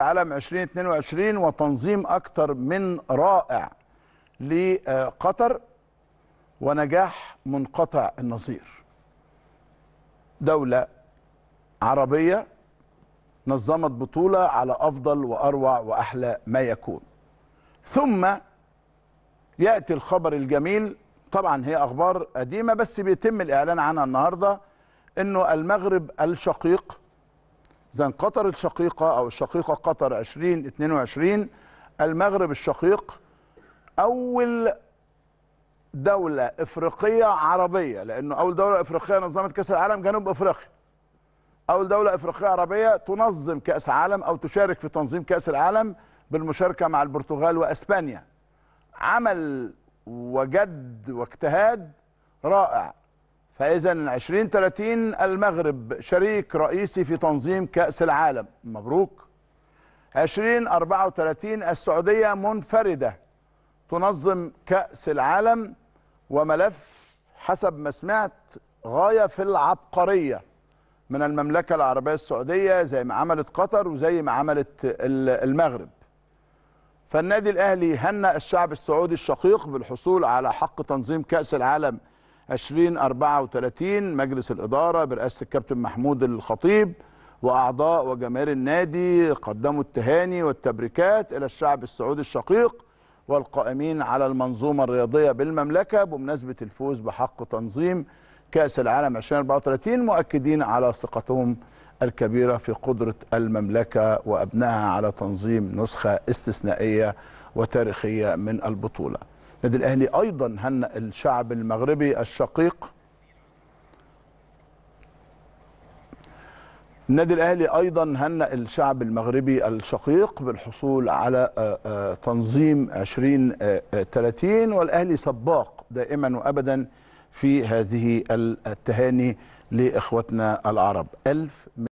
عالم 2022 وتنظيم أكثر من رائع لقطر ونجاح منقطع النظير دولة عربية نظمت بطولة على أفضل وأروع وأحلى ما يكون ثم يأتي الخبر الجميل طبعا هي أخبار قديمة بس بيتم الإعلان عنها النهاردة أنه المغرب الشقيق إذا قطر الشقيقة أو الشقيقة قطر 2022 المغرب الشقيق أول دولة إفريقية عربية لأنه أول دولة إفريقية نظمت كأس العالم جنوب أفريقيا أول دولة إفريقية عربية تنظم كأس عالم أو تشارك في تنظيم كأس العالم بالمشاركة مع البرتغال وأسبانيا عمل وجد واجتهاد رائع فاذا 2030 المغرب شريك رئيسي في تنظيم كاس العالم مبروك 2034 السعوديه منفرده تنظم كاس العالم وملف حسب ما سمعت غايه في العبقريه من المملكه العربيه السعوديه زي ما عملت قطر وزي ما عملت المغرب فالنادي الاهلي هنأ الشعب السعودي الشقيق بالحصول على حق تنظيم كاس العالم 2034 مجلس الإدارة برئاسة الكابتن محمود الخطيب وأعضاء وجماهير النادي قدموا التهاني والتبريكات إلى الشعب السعودي الشقيق والقائمين على المنظومة الرياضية بالمملكة بمناسبة الفوز بحق تنظيم كأس العالم 2034 مؤكدين على ثقتهم الكبيرة في قدرة المملكة وأبنائها على تنظيم نسخة استثنائية وتاريخية من البطولة النادي الاهلي ايضا هنأ الشعب المغربي الشقيق النادي الاهلي ايضا هنأ الشعب المغربي الشقيق بالحصول على آه، آه، تنظيم 2030 آه، والاهلي سباق دائما وابدا في هذه التهاني لاخوتنا العرب الف